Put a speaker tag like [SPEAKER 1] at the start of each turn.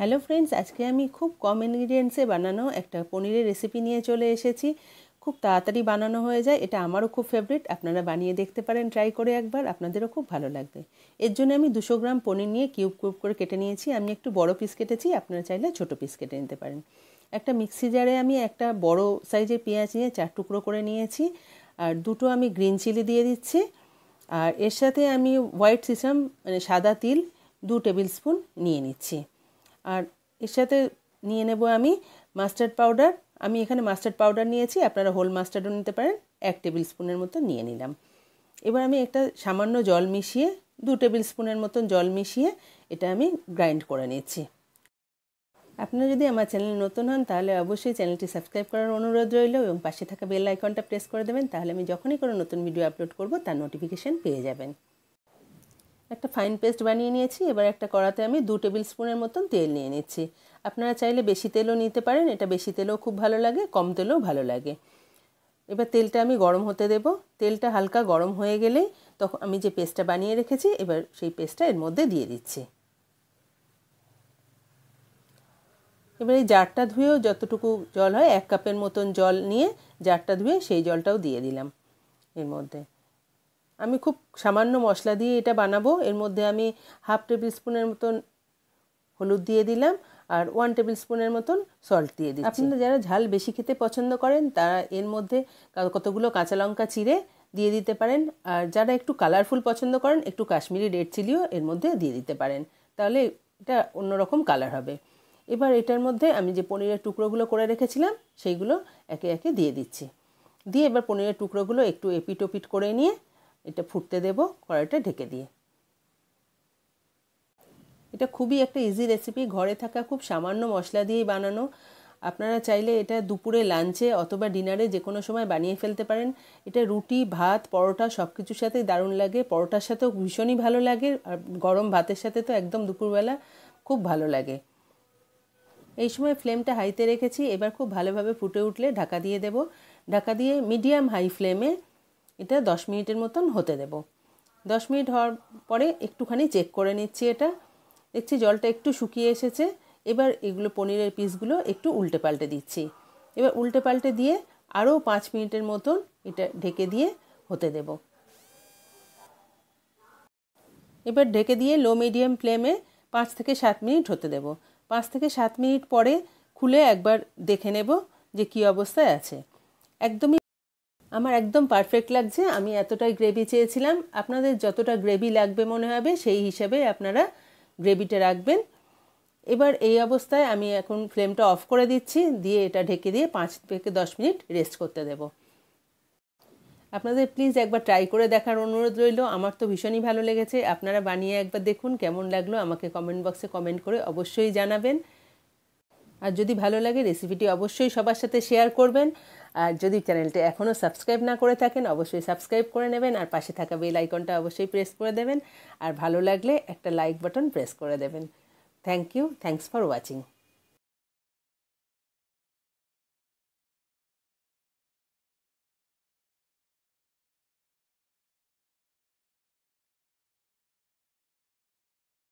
[SPEAKER 1] hello friends আজকে আমি খুব কম ইনগ্রিডিয়েন্টসে বানানো একটা পনিরের রেসিপি নিয়ে চলে এসেছি খুব তাড়াতাড়ি বানানো হয়ে যায় এটা আমারও খুব ফেভারিট আপনারা বানিয়ে দেখতে পারেন ট্রাই করে একবার আপনাদেরও খুব ভালো লাগবে এর জন্য আমি দুশো গ্রাম পনির নিয়ে কিউব কিউব করে কেটে নিয়েছি আমি একটু বড় পিস কেটেছি আপনারা চাইলে ছোট পিস কেটে নিতে পারেন একটা মিক্সি জারে আমি একটা বড় সাইজের পেঁয়াজ নিয়ে চার টুকরো করে নিয়েছি আর দুটো আমি গ্রিন চিলি দিয়ে দিচ্ছি আর এর সাথে আমি হোয়াইট সিসাম মানে সাদা তিল দু টেবিল স্পুন নিয়ে নিচ্ছি আর এর সাথে নিয়ে নেব আমি মাস্টার্ড পাউডার আমি এখানে মাস্টার্ড পাউডার নিয়েছি আপনারা হোল মাস্টার্ডও নিতে পারেন এক টেবিল স্পুনের মতো নিয়ে নিলাম এবার আমি একটা সামান্য জল মিশিয়ে দু টেবিল স্পুনের মতন জল মিশিয়ে এটা আমি গ্রাইন্ড করে নিচ্ছি আপনারা যদি আমার চ্যানেল নতুন হন তাহলে অবশ্যই চ্যানেলটি সাবস্ক্রাইব করার অনুরোধ রইল এবং পাশে থাকা বেল আইকনটা প্রেস করে দেবেন তাহলে আমি যখনই কোনো নতুন ভিডিও আপলোড করব তার নোটিফিকেশান পেয়ে যাবেন একটা ফাইন পেস্ট বানিয়ে নিয়েছি এবার একটা কড়াতে আমি দু টেবিল স্পুনের মতন তেল নিয়ে নিচ্ছি আপনারা চাইলে বেশি তেলও নিতে পারেন এটা বেশি তেলও খুব ভালো লাগে কম তেলও ভালো লাগে এবার তেলটা আমি গরম হতে দেব তেলটা হালকা গরম হয়ে গেলে তখন আমি যে পেস্টটা বানিয়ে রেখেছি এবার সেই পেস্টটা এর মধ্যে দিয়ে দিচ্ছি এবার এই জারটা ধুয়েও যতটুকু জল হয় এক কাপের মতন জল নিয়ে জারটা ধুয়ে সেই জলটাও দিয়ে দিলাম এর মধ্যে আমি খুব সামান্য মশলা দিয়ে এটা বানাবো এর মধ্যে আমি হাফ টেবিল স্পুনের মতন হলুদ দিয়ে দিলাম আর ওয়ান টেবিল স্পুনের মতন সল্ট দিয়ে দিচ্ছি আপনারা যারা ঝাল বেশি খেতে পছন্দ করেন তারা এর মধ্যে কতগুলো কাঁচা লঙ্কা চিড়ে দিয়ে দিতে পারেন আর যারা একটু কালারফুল পছন্দ করেন একটু কাশ্মীরি রেড চিলিও এর মধ্যে দিয়ে দিতে পারেন তাহলে এটা অন্যরকম কালার হবে এবার এটার মধ্যে আমি যে পনিরের টুকরোগুলো করে রেখেছিলাম সেইগুলো একে একে দিয়ে দিচ্ছি দিয়ে এবার পনিরের টুকরোগুলো একটু এপিটোপিট করে নিয়ে এটা ফুটতে দেব কড়াইটা ঢেকে দিয়ে এটা খুবই একটা ইজি রেসিপি ঘরে থাকা খুব সামান্য মশলা দিয়েই বানানো আপনারা চাইলে এটা দুপুরে লাঞ্চে অথবা ডিনারে যে কোনো সময় বানিয়ে ফেলতে পারেন এটা রুটি ভাত পরোটা সব কিছুর সাথেই দারুণ লাগে পরোটার সাথেও ভীষণই ভালো লাগে আর গরম ভাতের সাথে তো একদম দুপুরবেলা খুব ভালো লাগে এই সময় ফ্লেমটা হাইতে রেখেছি এবার খুব ভালোভাবে ফুটে উঠলে ঢাকা দিয়ে দেব ঢাকা দিয়ে মিডিয়াম হাই ফ্লেমে এটা দশ মিনিটের মতন হতে দেব দশ মিনিট হওয়ার পরে একটুখানি চেক করে নিচ্ছি এটা দেখছি জলটা একটু শুকিয়ে এসেছে এবার এগুলো পনিরের পিসগুলো একটু উল্টে পাল্টে দিচ্ছি এবার উল্টে পাল্টে দিয়ে আরও পাঁচ মিনিটের মতন এটা ঢেকে দিয়ে হতে দেব এবার ঢেকে দিয়ে লো মিডিয়াম ফ্লেমে পাঁচ থেকে সাত মিনিট হতে দেব পাঁচ থেকে সাত মিনিট পরে খুলে একবার দেখে নেব যে কি অবস্থায় আছে একদমই আমার একদম পারফেক্ট লাগছে আমি এতটাই গ্রেভি চেয়েছিলাম আপনাদের যতটা গ্রেভি লাগবে মনে হবে সেই হিসাবে আপনারা গ্রেভিটা রাখবেন এবার এই অবস্থায় আমি এখন ফ্লেমটা অফ করে দিচ্ছি দিয়ে এটা ঢেকে দিয়ে পাঁচ থেকে দশ মিনিট রেস্ট করতে দেব আপনাদের প্লিজ একবার ট্রাই করে দেখার অনুরোধ রইল আমার তো ভীষণই ভালো লেগেছে আপনারা বানিয়ে একবার দেখুন কেমন লাগলো আমাকে কমেন্ট বক্সে কমেন্ট করে অবশ্যই জানাবেন আর যদি ভালো লাগে রেসিপিটি অবশ্যই সবার সাথে শেয়ার করবেন আর যদি চ্যানেলটি এখনও সাবস্ক্রাইব না করে থাকেন অবশ্যই সাবস্ক্রাইব করে নেবেন আর পাশে থাকা বেল আইকনটা অবশ্যই প্রেস করে দেবেন আর ভালো লাগলে একটা লাইক বাটন প্রেস করে দেবেন thank you thanks for watching